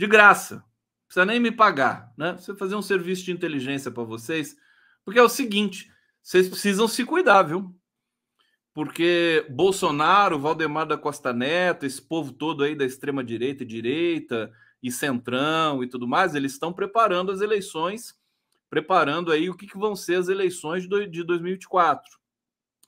de graça. Não precisa nem me pagar, né? Você fazer um serviço de inteligência para vocês, porque é o seguinte, vocês precisam se cuidar, viu? Porque Bolsonaro, Valdemar da Costa Neto, esse povo todo aí da extrema direita e direita e centrão e tudo mais, eles estão preparando as eleições, preparando aí o que, que vão ser as eleições de 2024.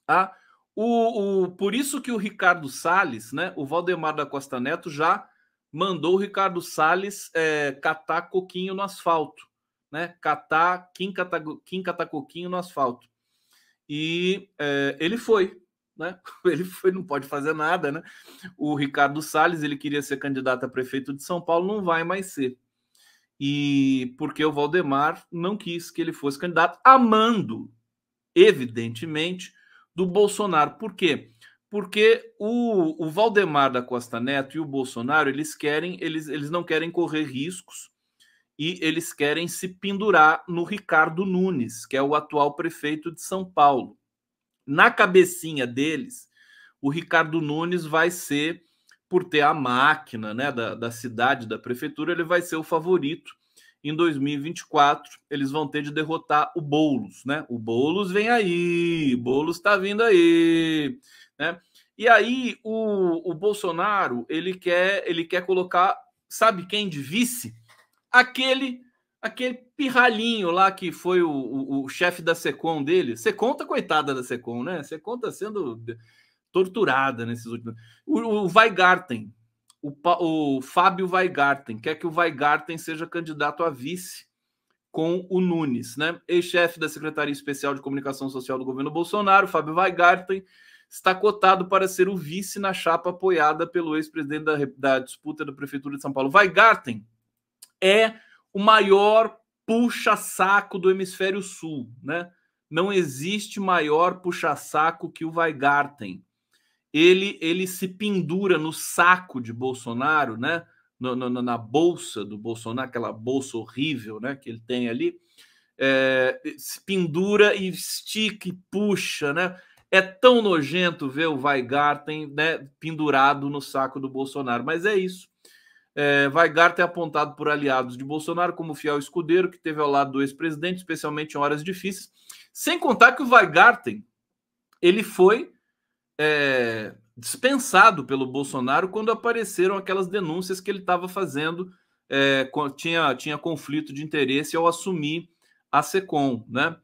Tá? O, o, por isso que o Ricardo Salles, né, o Valdemar da Costa Neto já mandou o Ricardo Salles é, catar coquinho no asfalto, né? Catar quem catar quem catar coquinho no asfalto. E é, ele foi, né? Ele foi, não pode fazer nada, né? O Ricardo Salles, ele queria ser candidato a prefeito de São Paulo, não vai mais ser. E porque o Valdemar não quis que ele fosse candidato, amando, evidentemente, do Bolsonaro. Por quê? porque o, o Valdemar da Costa Neto e o Bolsonaro, eles querem, eles, eles não querem correr riscos e eles querem se pendurar no Ricardo Nunes, que é o atual prefeito de São Paulo. Na cabecinha deles, o Ricardo Nunes vai ser, por ter a máquina né, da, da cidade, da prefeitura, ele vai ser o favorito em 2024 eles vão ter de derrotar o Boulos, né? O Boulos vem aí, Boulos está vindo aí, né? E aí o, o Bolsonaro ele quer ele quer colocar sabe quem de vice? Aquele aquele pirralhinho lá que foi o, o, o chefe da Secom dele. Você conta tá coitada da Secom, né? Você conta tá sendo torturada nesses últimos. O, o Weigarten, o, o Fábio Weigarten quer que o Weigarten seja candidato a vice com o Nunes, né? Ex-chefe da Secretaria Especial de Comunicação Social do governo Bolsonaro, Fábio Weigarten, está cotado para ser o vice na chapa apoiada pelo ex-presidente da, da, disputa da Prefeitura de São Paulo. Weigarten é o maior puxa-saco do hemisfério sul, né? Não existe maior puxa-saco que o Weigarten ele, ele se pendura no saco de Bolsonaro, né? No, no, na bolsa do Bolsonaro, aquela bolsa horrível né, que ele tem ali, é, se pendura e estica e puxa, né? É tão nojento ver o Weigarten né, pendurado no saco do Bolsonaro, mas é isso. É, Weigarten é apontado por aliados de Bolsonaro como fiel escudeiro que teve ao lado do ex-presidente, especialmente em horas difíceis. Sem contar que o Weigarten ele foi é, dispensado pelo Bolsonaro quando apareceram aquelas denúncias que ele estava fazendo, é, tinha, tinha conflito de interesse ao assumir a SECOM, né?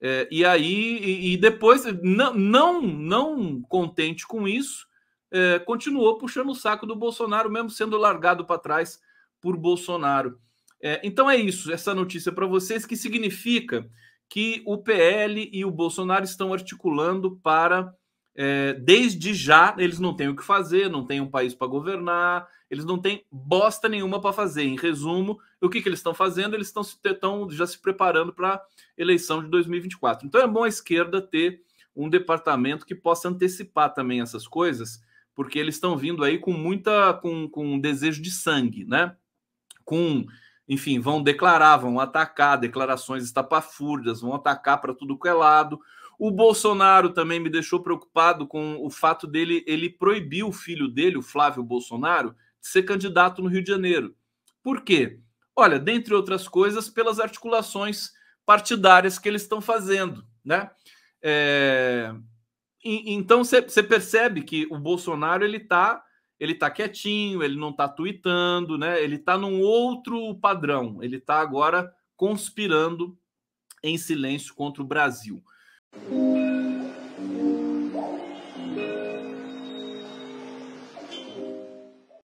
É, e aí, e, e, depois, não, não, não contente com isso, é, continuou puxando o saco do Bolsonaro, mesmo sendo largado para trás por Bolsonaro. É, então é isso, essa notícia para vocês, que significa que o PL e o Bolsonaro estão articulando para é, desde já eles não têm o que fazer, não têm um país para governar, eles não têm bosta nenhuma para fazer. Em resumo, o que, que eles estão fazendo? Eles estão já se preparando para a eleição de 2024. Então é bom a esquerda ter um departamento que possa antecipar também essas coisas, porque eles estão vindo aí com muita com, com desejo de sangue, né? Com enfim, vão declarar, vão atacar, declarações estapafúrdias, vão atacar para tudo que é lado. O Bolsonaro também me deixou preocupado com o fato dele, ele proibiu o filho dele, o Flávio Bolsonaro, de ser candidato no Rio de Janeiro. Por quê? Olha, dentre outras coisas, pelas articulações partidárias que eles estão fazendo, né? É... então você percebe que o Bolsonaro ele está ele tá quietinho, ele não tá tweetando, né? Ele tá num outro padrão. Ele tá agora conspirando em silêncio contra o Brasil.